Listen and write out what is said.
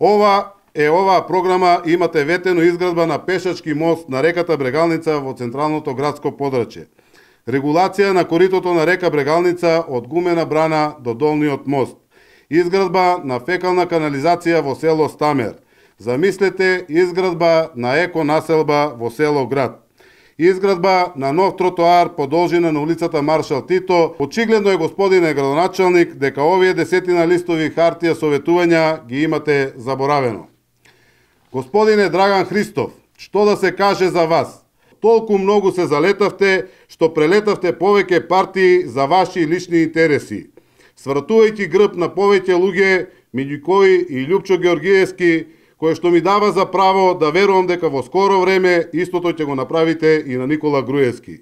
Ова е оваа програма имате ветено изградба на пешачки мост на реката Брегалница во централното градско подрачје. Регулација на коритото на река Брегалница од гумена брана до долниот мост. Изградба на фекална канализација во село Стамер. Замислете изградба на еко населба во село Град. Изградба на нов тротоар по должина на улицата Маршал Тито, очигледно е господине градоначалник дека овие десетина листови хартија советувања ги имате заборавено. Господине Драган Христов, што да се каже за вас? Толку многу се залетавте, што прелетавте повеќе партии за ваши лични интереси. Свратувајќи грб на повеќе луѓе, меѓу кои и Лјупчо Георгиевски, кое што ми дава за право да верувам дека во скоро време истото ќе го направите и на Никола Груевски.